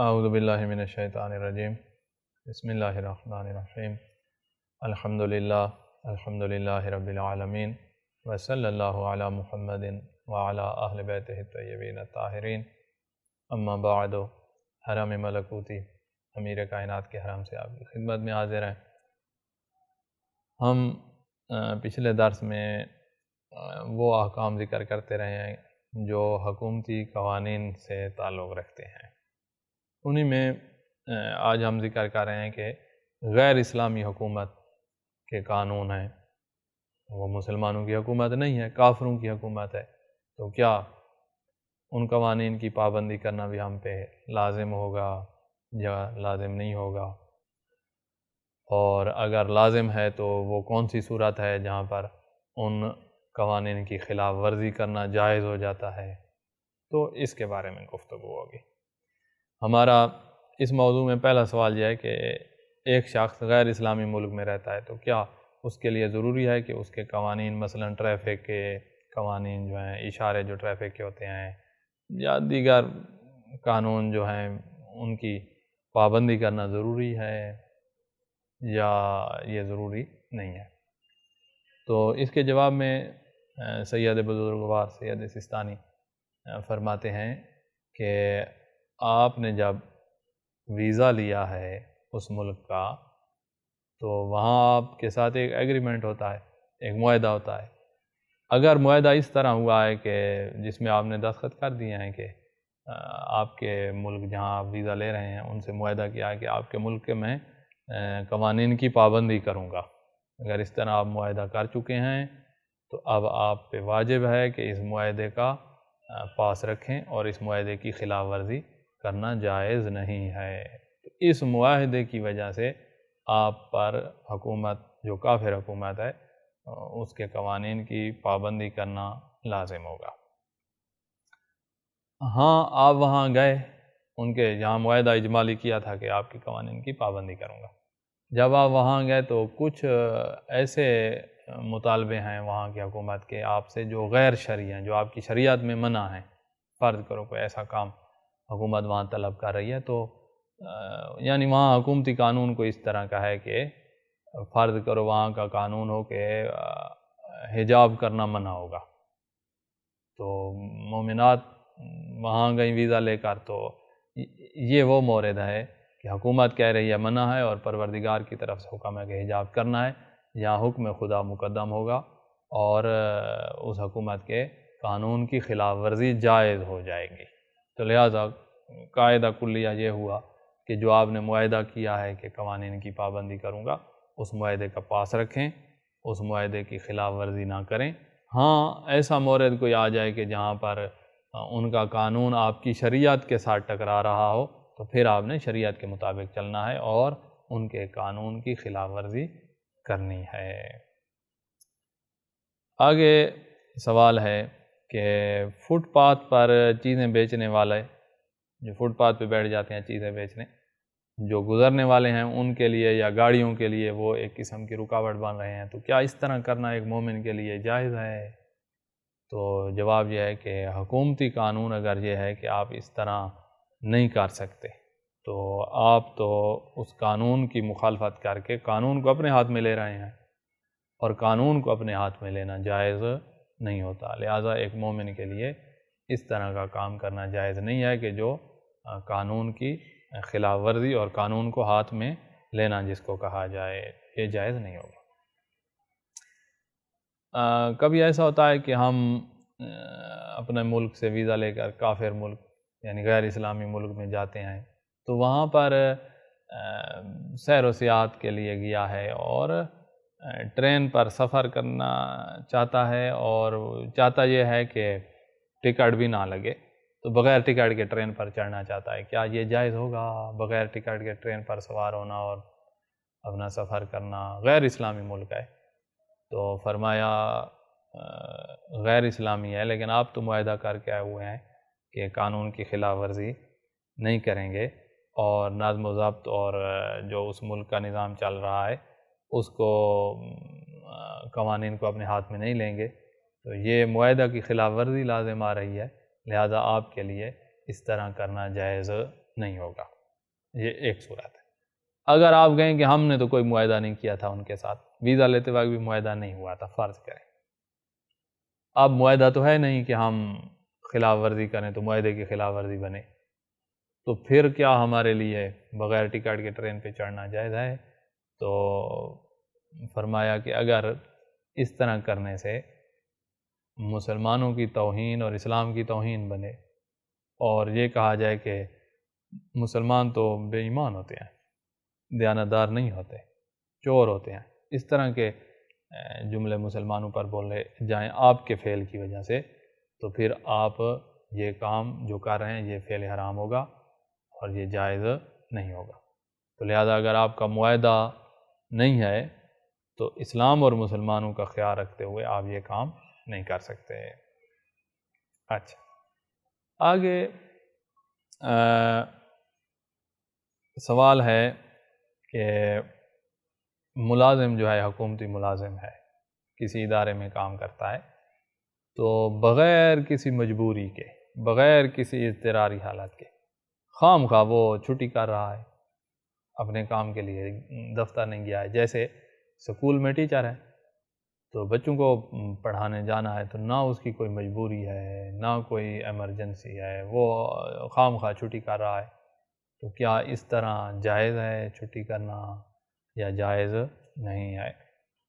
आउज़बिल्लिमिनशैतानरजीम बसमीम अल्हम्दुलिल्लाह अल्हम्दुलिल्लाह रब्बिलआलमीन वसल अला मुहम्मदिन अहल बैतिहि ताहरीन ताहिरीन अम्मा बाद हरम मलकूती अमीर कायनात के हराम से आपकी खिदमत में हाजिर हैं हम पिछले दर्स में वो अहकाम ज़िक्र करते रहे हैं जो हकूमती कवानीन से ताल्लुक़ रखते हैं उन्हीं में आज हम जिक्र कर रहे हैं कि गैर इस्लामी हुकूमत के कानून हैं वो मुसलमानों की हुकूमत नहीं है काफरों की हुकूमत है तो क्या उन कवानीन की पाबंदी करना भी हम पे लाजिम होगा या लाजिम नहीं होगा और अगर लाजिम है तो वो कौन सी सूरत है जहाँ पर उन कवानीन की खिलाफ वर्जी करना जायज़ हो जाता है तो इसके बारे में गुफ्तु होगी हमारा इस मौजू में पहला सवाल यह है कि एक शख्स गैर इस्लामी मुल्क में रहता है तो क्या उसके लिए ज़रूरी है कि उसके कवानीन मसलन ट्रैफिक के कवानीन जो हैं इशारे जो ट्रैफिक के होते हैं या दीगर कानून जो हैं उनकी पाबंदी करना ज़रूरी है या ये ज़रूरी नहीं है तो इसके जवाब में सैद बुज़ुर्गवार सैद सिस्तानी फरमाते हैं कि आपने जब वीज़ा लिया है उस मुल्क का तो वहाँ आपके साथ एक एग्रीमेंट होता है एक माहा होता है अगर माहा इस तरह हुआ है कि जिसमें आपने दस्तखत कर दिए हैं कि आपके मुल्क जहाँ आप वीज़ा ले रहे हैं उनसे माहदा किया है कि आपके मुल्क के मैं कवानीन की पाबंदी करूँगा अगर इस तरह आप माहा कर चुके हैं तो अब आप पे वाजिब है कि इस माहे का पास रखें और इस माहे की खिलाफ वर्जी करना जायज़ नहीं है तो इस माहदे की वजह से आप पर हकूमत जो काफिर हकूमत है उसके कवानीन की पाबंदी करना लाजिम होगा हाँ आप वहाँ गए उनके जहाँ माहा इजमाली किया था कि आपके कवानीन की पाबंदी करूँगा जब आप वहाँ गए तो कुछ ऐसे मुतालबे हैं वहाँ की हकूमत के आपसे जो गैर शरी हैं जो आपकी शरीयत में मना है फ़र्ज़ करो कोई ऐसा काम हुकूमत वहाँ तलब कर रही है तो यानी वहाँ हुकूमती कानून को इस तरह का है कि फ़र्ज़ करो वहाँ का कानून हो के हिजाब करना मना होगा तो ममिनत वहाँ गई वीज़ा लेकर तो ये वो मोरद है कि हुकूमत कह रही है मना है और परवरदिगार की तरफ से हुक्म है कि हिजाब करना है यहाँ हुक्म खुदा मुकदम होगा और उस हकूमत के कानून की खिलाफ वर्जी जायज़ हो जाएगी तो लिहाजा कायदा कुल्लिया ये हुआ कि जो आपने माहा किया है कि कवानीन की पाबंदी करूँगा उस माहे का पास रखें उस माहे की खिलाफ वर्जी ना करें हाँ ऐसा मोरद कोई आ जाए कि जहाँ पर उनका कानून आपकी शरीयत के साथ टकरा रहा हो तो फिर आपने शरीयत के मुताबिक चलना है और उनके कानून की खिलाफ वर्जी करनी है आगे सवाल है कि फुटपाथ पर चीज़ें बेचने वाले जो फुटपाथ पे बैठ जाते हैं चीज़ें बेचने जो गुज़रने वाले हैं उनके लिए या गाड़ियों के लिए वो एक किस्म की रुकावट बन रहे हैं तो क्या इस तरह करना एक मोमिन के लिए जायज़ है तो जवाब यह है कि हकूमती कानून अगर यह है कि आप इस तरह नहीं कर सकते तो आप तो उस कानून की मुखालफत करके कानून को अपने हाथ में ले रहे हैं और कानून को अपने हाथ में लेना जायज़ नहीं होता लिहाजा एक मोमिन के लिए इस तरह का काम करना जायज़ नहीं है कि जो कानून की खिलाफ वर्जी और कानून को हाथ में लेना जिसको कहा जाए ये जायज़ नहीं होगा आ, कभी ऐसा होता है कि हम अपने मुल्क से वीज़ा लेकर काफिर मुल्क यानी गैर इस्लामी मुल्क में जाते हैं तो वहाँ पर सैर व सियाहत के लिए गया है और ट्रेन पर सफ़र करना चाहता है और चाहता यह है कि टिकट भी ना लगे तो बग़ैर टिकट के ट्रेन पर चढ़ना चाहता है क्या ये जायज़ होगा बग़ैर टिकट के ट्रेन पर सवार होना और अपना सफ़र करना गैर इस्लामी मुल्क है तो फरमाया गैर इस्लामी है लेकिन आप तो माहा करके आए हुए हैं कि कानून की खिलाफ वर्जी नहीं करेंगे और नाजम ज़ब्त और जो उस मुल्क का निज़ाम चल रहा है उसको कवानीन को अपने हाथ में नहीं लेंगे तो ये माहा की खिलाफ वर्जी लाजम आ रही है लिहाजा आपके लिए इस तरह करना जायज़ नहीं होगा ये एक सूरत है अगर आप कहें कि हमने तो कोई माहा नहीं किया था उनके साथ वीज़ा लेते वक्त भी माहा नहीं हुआ था फ़र्ज़ करें अब माहा तो है नहीं कि हम खिलाफ वर्जी करें तो माहे की खिलाफ वर्जी बने तो फिर क्या हमारे लिए बग़ैर टिकट के ट्रेन पर चढ़ना जायज़ है तो फरमाया कि अगर इस तरह करने से मुसलमानों की तोहन और इस्लाम की तोहन बने और ये कहा जाए कि मुसलमान तो बेईमान होते हैं दयानतदार नहीं होते चोर होते हैं इस तरह के जुमले मुसलमानों पर बोले जाएं आपके फ़ेल की वजह से तो फिर आप ये काम जो कर रहे हैं ये फ़ेल हराम होगा और ये जायज़ नहीं होगा तो लिहाजा अगर आपका माह नहीं है तो इस्लाम और मुसलमानों का ख्याल रखते हुए आप ये काम नहीं कर सकते अच्छा आगे आ, सवाल है कि मुलाजिम जो है हकूमती मुलाजिम है किसी इदारे में काम करता है तो बग़ैर किसी मजबूरी के बग़ैर किसी इजतरारी हालत के खाम खा वो छुट्टी कर रहा है अपने काम के लिए दफ्तर नहीं गया है जैसे स्कूल में टीचर है तो बच्चों को पढ़ाने जाना है तो ना उसकी कोई मजबूरी है ना कोई एमरजेंसी है वो खाम खा छुट्टी कर रहा है तो क्या इस तरह जायज़ है छुट्टी करना या जायज़ नहीं है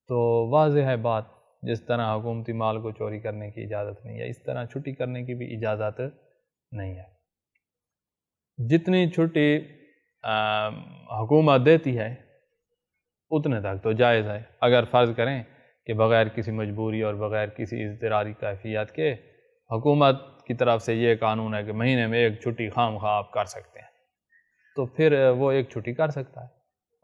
तो वाज है बात जिस तरह हुकूमती माल को चोरी करने की इजाज़त नहीं है इस तरह छुट्टी करने की भी इजाज़त नहीं है जितनी छुट्टी हुकूमत देती है उतने तक तो जायज़ है अगर फ़र्ज़ करें कि बग़ैर किसी मजबूरी और बग़ैर किसी इसतरारी कैफियत के हुकूमत की तरफ से ये कानून है कि महीने में एक छुट्टी खाम खा आप कर सकते हैं तो फिर वो एक छुट्टी कर सकता है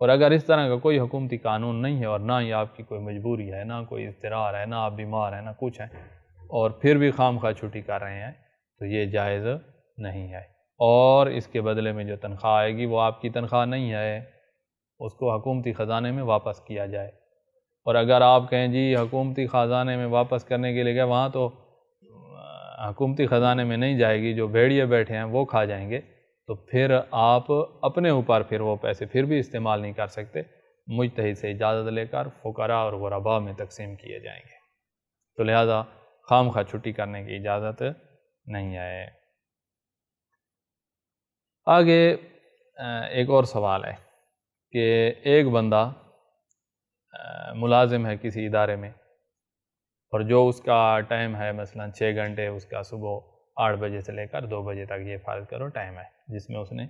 और अगर इस तरह का कोई हुकूमती कानून नहीं है और ना ही आपकी कोई मजबूरी है ना कोई इसतरार है ना आप बीमार हैं ना कुछ हैं और फिर भी खाम खा छुट्टी कर रहे हैं तो ये जायज़ नहीं है और इसके बदले में जो तनख्वाह आएगी वो आपकी तनख्वाह नहीं है उसको हकूमती ख़जाने में वापस किया जाए और अगर आप कहें जी हकूमती ख़जाने में वापस करने के लिए गए वहाँ तो हकूमती ख़जाने में नहीं जाएगी जो भेड़िए बैठे हैं वो खा जाएंगे तो फिर आप अपने ऊपर फिर वो पैसे फिर भी इस्तेमाल नहीं कर सकते मुजतहिद से इजाज़त लेकर फकरा और गुरबा में तकसीम किए जाएंगे तो लिहाजा खाम खा छुट्टी करने की इजाज़त नहीं आए आगे एक और सवाल है कि एक बंदा मुलाजिम है किसी इदारे में और जो उसका टाइम है मसलन छः घंटे उसका सुबह आठ बजे से लेकर दो बजे तक ये फ़र्ज करो टाइम है जिसमें उसने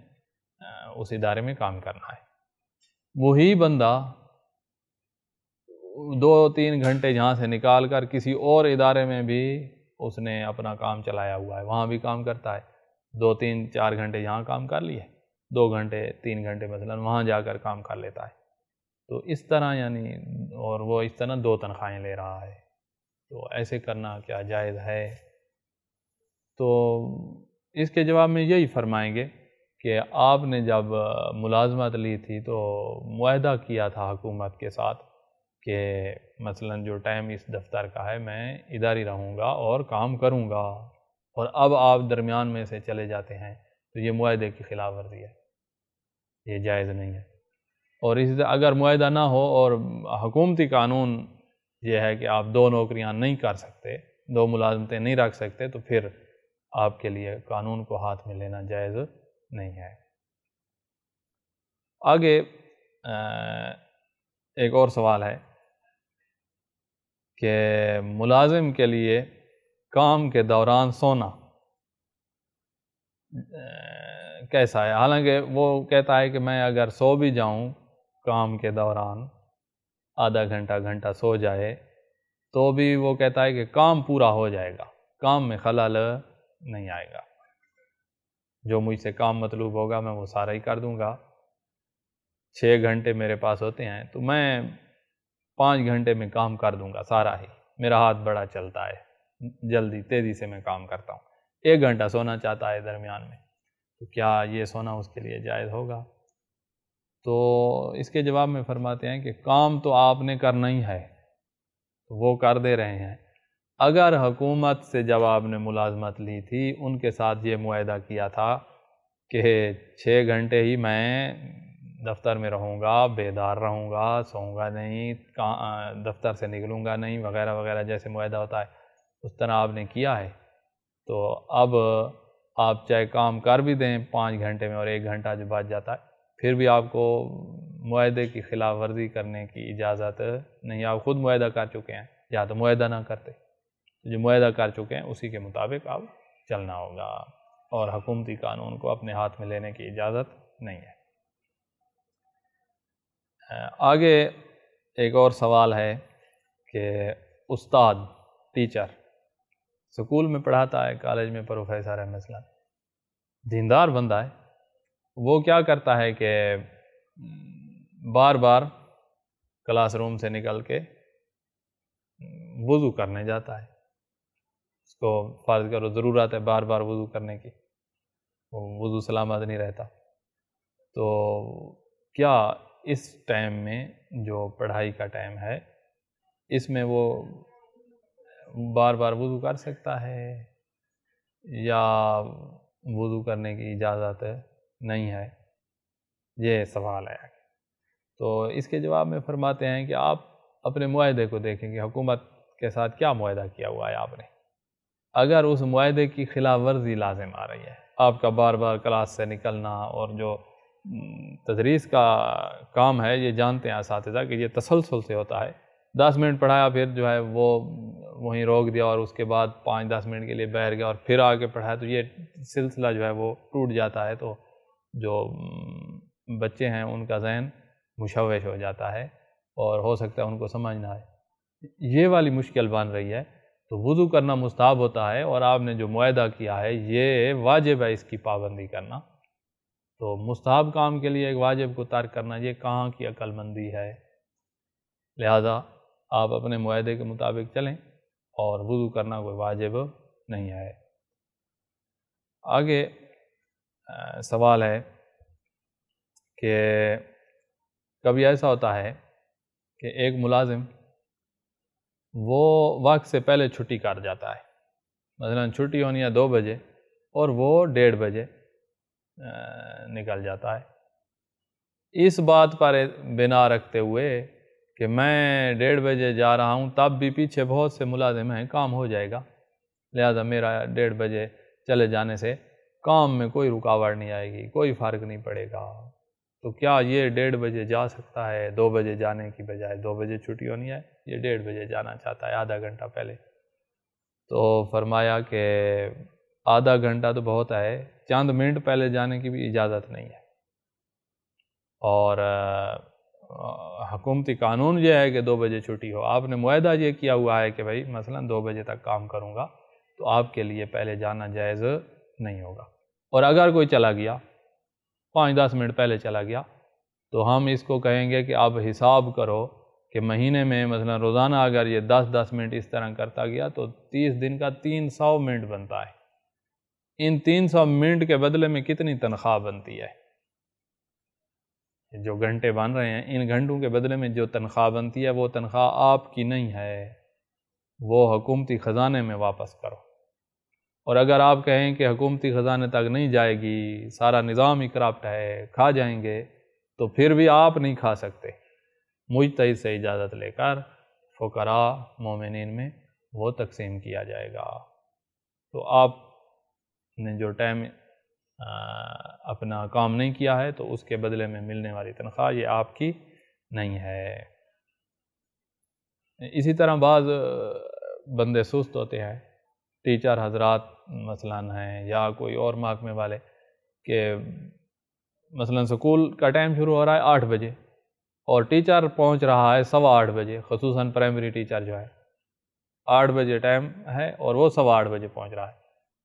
उस इदारे में काम करना है वही बंदा दो तीन घंटे जहाँ से निकाल कर किसी और इदारे में भी उसने अपना काम चलाया हुआ है वहाँ भी काम करता है दो तीन चार घंटे यहाँ काम कर लिए दो घंटे तीन घंटे मसलन वहाँ जाकर काम कर लेता है तो इस तरह यानी और वो इस तरह दो तनख्वाहें ले रहा है तो ऐसे करना क्या जायज़ है तो इसके जवाब में यही फरमाएंगे कि आपने जब मुलाजमत ली थी तो माहदा किया था हुकूमत के साथ कि मसलन जो टाइम इस दफ्तर का है मैं इधर ही रहूँगा और काम करूँगा और अब आप दरमियान में से चले जाते हैं तो ये माहदे की खिलाफ वर्जी है ये जायज़ नहीं है और इस अगर माहा ना हो और हकूमती कानून ये है कि आप दो नौकरियां नहीं कर सकते दो मुलाजमतें नहीं रख सकते तो फिर आपके लिए कानून को हाथ में लेना जायज़ नहीं है आगे एक और सवाल है कि मुलाजिम के लिए काम के दौरान सोना कैसा है हालांकि वो कहता है कि मैं अगर सो भी जाऊं काम के दौरान आधा घंटा घंटा सो जाए तो भी वो कहता है कि काम पूरा हो जाएगा काम में खलल नहीं आएगा जो मुझसे काम मतलूब होगा मैं वो सारा ही कर दूंगा छः घंटे मेरे पास होते हैं तो मैं पाँच घंटे में काम कर दूंगा सारा ही मेरा हाथ बड़ा चलता है जल्दी तेज़ी से मैं काम करता हूँ एक घंटा सोना चाहता है दरमियान में तो क्या ये सोना उसके लिए जायज़ होगा तो इसके जवाब में फरमाते हैं कि काम तो आपने करना ही है तो वो कर दे रहे हैं अगर हुकूमत से जब आपने मुलाजमत ली थी उनके साथ ये माहा किया था कि छः घंटे ही मैं दफ्तर में रहूँगा बेदार रहूँगा सोऊँगा नहीं दफ्तर से निकलूँगा नहीं वगैरह वगैरह जैसे माहा होता है उस तरह आपने किया है तो अब आप चाहे काम कर भी दें पाँच घंटे में और एक घंटा जो बच जाता है फिर भी आपको माहे की खिलाफ वर्जी करने की इजाज़त नहीं आप ख़ुद माहा कर चुके हैं या तो माहा ना करते जो माहा कर चुके हैं उसी के मुताबिक आप चलना होगा और हकूमती कानून को अपने हाथ में लेने की इजाज़त नहीं है आगे एक और सवाल है कि उस्ताद टीचर स्कूल में पढ़ाता है कॉलेज में प्रोफेसर है मसला दीनदार बंदा है वो क्या करता है कि बार बार क्लासरूम से निकल के वज़ू करने जाता है उसको फ़र्ज करो ज़रूरत है बार बार वज़ू करने की वो वज़ू सलामत नहीं रहता तो क्या इस टाइम में जो पढ़ाई का टाइम है इसमें वो बार बार वुदू कर सकता है या वुदू करने की इजाज़त नहीं है ये सवाल है तो इसके जवाब में फरमाते हैं कि आप अपने माहदे को देखें कि हुकूमत के साथ क्या माह किया हुआ है आपने अगर उस माहे की खिलाफ वर्जी लाजिम आ रही है आपका बार बार क्लास से निकलना और जो तदरीस का काम है ये जानते हैं इस कि ये तसलसल से होता है दस मिनट पढ़ाया फिर जो है वो वहीं रोक दिया और उसके बाद पाँच दस मिनट के लिए बैठ गया और फिर आके पढ़ाया तो ये सिलसिला जो है वो टूट जाता है तो जो बच्चे हैं उनका जहन मुशवश हो जाता है और हो सकता है उनको समझ ना आए ये वाली मुश्किल बन रही है तो वज़ू करना मुस्ताब होता है और आपने जो माहा किया है ये वाजिब है इसकी पाबंदी करना तो मुस्ताब काम के लिए एक वाजिब को तर्क करना ये कहाँ की अक्लमंदी है लिहाजा आप अपने माहे के मुताबिक चलें और वजू करना कोई वाजिब नहीं है आगे सवाल है कि कभी ऐसा होता है कि एक मुलाजिम वो वक्त से पहले छुट्टी काट जाता है मसला छुट्टी होनी है दो बजे और वो डेढ़ बजे निकल जाता है इस बात पर बिना रखते हुए कि मैं डेढ़ बजे जा रहा हूँ तब भी पीछे बहुत से मुलाजिम हैं काम हो जाएगा लिहाजा मेरा डेढ़ बजे चले जाने से काम में कोई रुकावट नहीं आएगी कोई फ़र्क नहीं पड़ेगा तो क्या ये डेढ़ बजे जा सकता है दो बजे जाने की बजाय दो बजे छुट्टी होनी है ये डेढ़ बजे जाना चाहता है आधा घंटा पहले तो फरमाया कि आधा घंटा तो बहुत है चंद मिनट पहले जाने की भी इजाज़त नहीं है और हकूमती कानून यह है कि दो बजे छुट्टी हो आपने माहा ये किया हुआ है कि भाई मसला दो बजे तक काम करूँगा तो आपके लिए पहले जाना जायज़ नहीं होगा और अगर कोई चला गया पाँच दस मिनट पहले चला गया तो हम इसको कहेंगे कि आप हिसाब करो कि महीने में मसला रोज़ाना अगर ये दस दस मिनट इस तरह करता गया तो तीस दिन का तीन सौ मिनट बनता है इन तीन सौ मिनट के बदले में कितनी तनख्वाह बनती है जो घंटे बन रहे हैं इन घंटों के बदले में जो तनख्वाह बनती है वो तनख्वाह आपकी नहीं है वो हकूमती ख़जाने में वापस करो और अगर आप कहें कि हकूमती ख़जाने तक नहीं जाएगी सारा निज़ाम ही करप्ट है खा जाएंगे तो फिर भी आप नहीं खा सकते मुझ तय से इजाज़त लेकर फ़करा मोमिन में वो तकसीम किया जाएगा तो आपने जो टाइम अपना काम नहीं किया है तो उसके बदले में मिलने वाली तनख्वाह ये आपकी नहीं है इसी तरह बाज़ बंदे सुस्त होते हैं टीचर हजरात मसलन हैं या कोई और महकमे वाले के मसलन स्कूल का टाइम शुरू हो रहा है आठ बजे और टीचर पहुंच रहा है सवा आठ बजे खसूस प्राइमरी टीचर जो है आठ बजे टाइम है और वो सवा आठ बजे पहुंच रहा है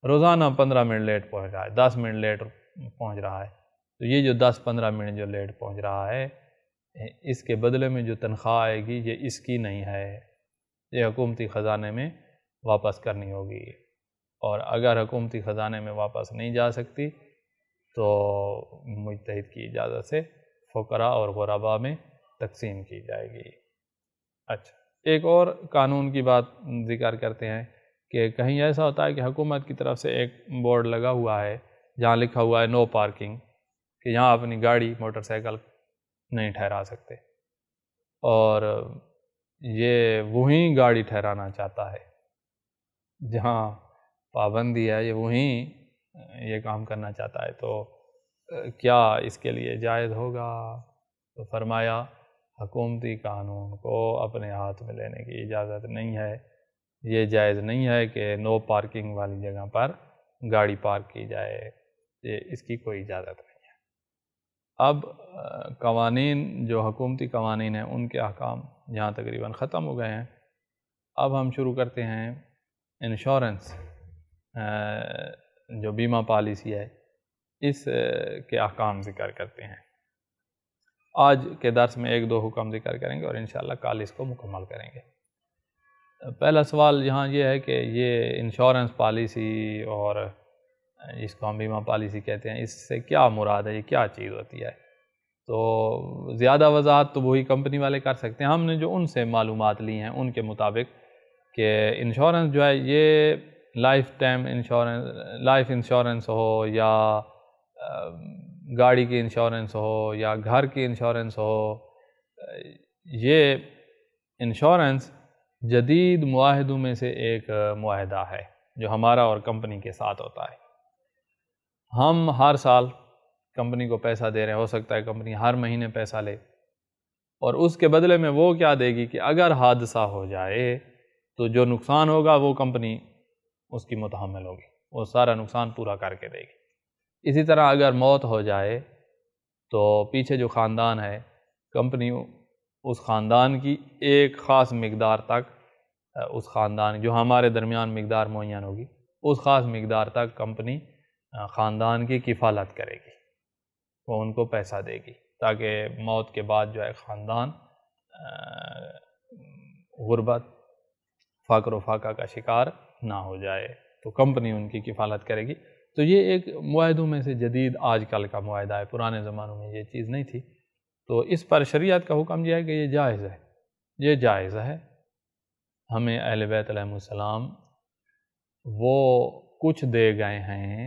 रोज़ाना पंद्रह मिनट लेट पहुंच रहा है दस मिनट लेट पहुंच रहा है तो ये जो दस पंद्रह मिनट जो लेट पहुंच रहा है इसके बदले में जो तनख्वाह आएगी ये इसकी नहीं है ये हकूमती ख़जाने में वापस करनी होगी और अगर हकूमती ख़जाने में वापस नहीं जा सकती तो मुतहद की इजाज़त से फ़करा और गुरबा में तकसीम की जाएगी अच्छा एक और कानून की बात जिक्र करते हैं कि कहीं ऐसा होता है कि हुकूमत की तरफ से एक बोर्ड लगा हुआ है जहाँ लिखा हुआ है नो पार्किंग कि यहाँ अपनी गाड़ी मोटरसाइकिल नहीं ठहरा सकते और ये वहीं गाड़ी ठहराना चाहता है जहाँ पाबंदी है ये वहीं ये काम करना चाहता है तो क्या इसके लिए जायज़ होगा तो फरमाया हकूमती कानून को अपने हाथ में लेने की इजाज़त नहीं है ये जायज़ नहीं है कि नो पार्किंग वाली जगह पर गाड़ी पार्क की जाए ये इसकी कोई इजाज़त नहीं है अब कवानीन जो हकूमती कवानीन हैं उनके अहकाम यहाँ तकरीबन ख़त्म हो गए हैं अब हम शुरू करते हैं इंश्योरेंस जो बीमा पॉलिसी है इस के अहकाम ज़िक्र करते हैं आज के दर्स में एक दो हुक्म ज़िक्र करेंगे और इन कल इसको मुकम्मल करेंगे पहला सवाल यहाँ ये है कि ये इंश्योरेंस पॉलिसी और इसको हम बीमा पॉलिसी कहते हैं इससे क्या मुराद है ये क्या चीज़ होती है तो ज़्यादा वजाहत तो वही कंपनी वाले कर सकते हैं हमने जो उनसे मालूम ली हैं उनके मुताबिक कि इंश्योरेंस जो है ये life time insurance life insurance हो या गाड़ी की इंश्योरेंस हो या घर की इंश्योरेंस हो ये इंश्योरेंस जदीद माहदों में से एक माहदा है जो हमारा और कंपनी के साथ होता है हम हर साल कंपनी को पैसा दे रहे हैं हो सकता है कंपनी हर महीने पैसा ले और उसके बदले में वो क्या देगी कि अगर हादसा हो जाए तो जो नुकसान होगा वो कंपनी उसकी मुतहमल होगी वो सारा नुकसान पूरा करके देगी इसी तरह अगर मौत हो जाए तो पीछे जो ख़ानदान है कंपनी उस ख़ानदान की एक ख़ास मकदार तक उस ख़ानदान जो हमारे दरमियान मकदार मुन होगी उस ख़ास मकदार तक कंपनी ख़ानदान की किफ़ालत करेगी वो उनको पैसा देगी ताकि मौत के बाद जो है ख़ानदान गुरबत फ़ाकर फाका का शिकार ना हो जाए तो कंपनी उनकी किफ़ालत करेगी तो ये एक माहों में से जदीद आज कल का माहा है पुराने ज़मानों में ये चीज़ नहीं थी तो इस पर शरीयत का हुक्म यह है कि ये जायज़ है ये जायज़ है हमें अहलबैतम वो कुछ दे गए हैं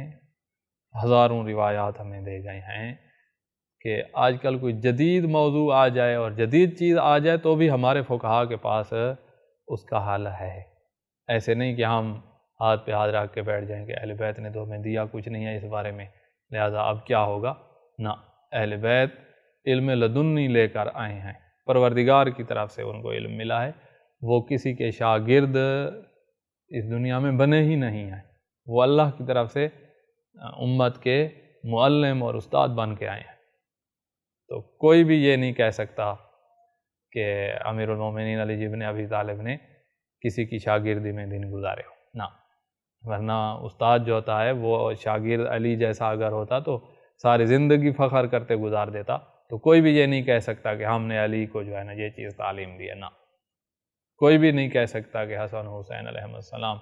हज़ारों रिवायात हमें दे गए हैं कि आजकल कोई जदीद मौजू आ जाए और जदीद चीज़ आ जाए तो भी हमारे फ़ुकहा के पास उसका हल है ऐसे नहीं कि हम हाथ पे हाथ रख के बैठ जाएँ कि अहल बैत ने तो हमें दिया कुछ नहीं है इस बारे में लिहाजा अब क्या होगा ना अहल बैत इल्म लदुन्नी लेकर आए हैं परवरदिगार की तरफ से उनको इल्म मिला है वो किसी के शागिर्द इस दुनिया में बने ही नहीं हैं वो अल्लाह की तरफ से उम्मत के मुअल्लिम और उस्ताद बन के आए हैं तो कोई भी ये नहीं कह सकता कि अमीरमिन अली जिब ने अभी तालिब ने किसी की शागिर्दी में दिन गुजारे हो ना वरना उस्ताद जो होता है वो शागिर्द अली जैसा अगर होता तो सारी ज़िंदगी फ़खर करते गुजार देता तो कोई भी ये नहीं कह सकता कि हमने अली को जो है ना ये चीज़ तालीम दी है ना कोई भी नहीं कह सकता कि हसन हुसैन अलहमसलाम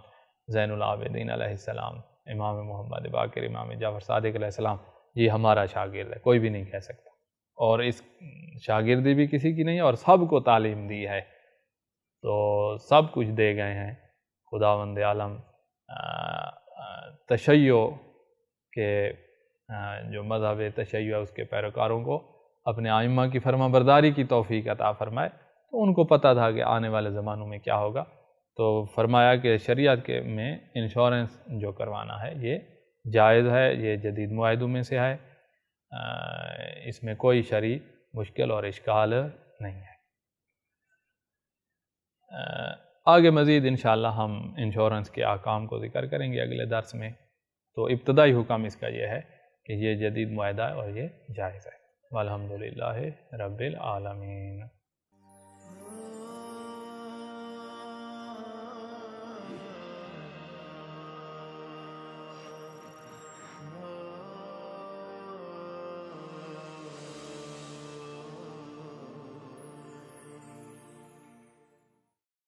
ज़ैनआबदीन आसमाम इमाम मोहम्मद बाकर इमाम जाफ़र सदक़लाम ये हमारा शागिर्द है कोई भी नहीं कह सकता और इस शागिर्दी भी किसी की नहीं और सब को तालीम दी है तो सब कुछ दे गए हैं खुदा वंद आलम तशैयो के जो मजहब तशैय है उसके पैरोकारों को अपने आइमा की फर्मा बरदारी की तोफ़ी अता फ़रमाए तो उनको पता था कि आने वाले ज़मानों में क्या होगा तो फरमाया कि शरीयत के में इंश्योरेंस जो करवाना है ये जायज़ है ये जदीद माहों में से है इसमें कोई शरी मुश्किल और इश्काल नहीं है आगे मज़ीद इन हम इंश्योरेंस के आकाम को ज़िक्र करेंगे अगले दर्स में तो इब्तदाई हुक्म इसका यह है कि ये जदीद माह है और ये जायज़ है अलहमदिल्ला रबालमीन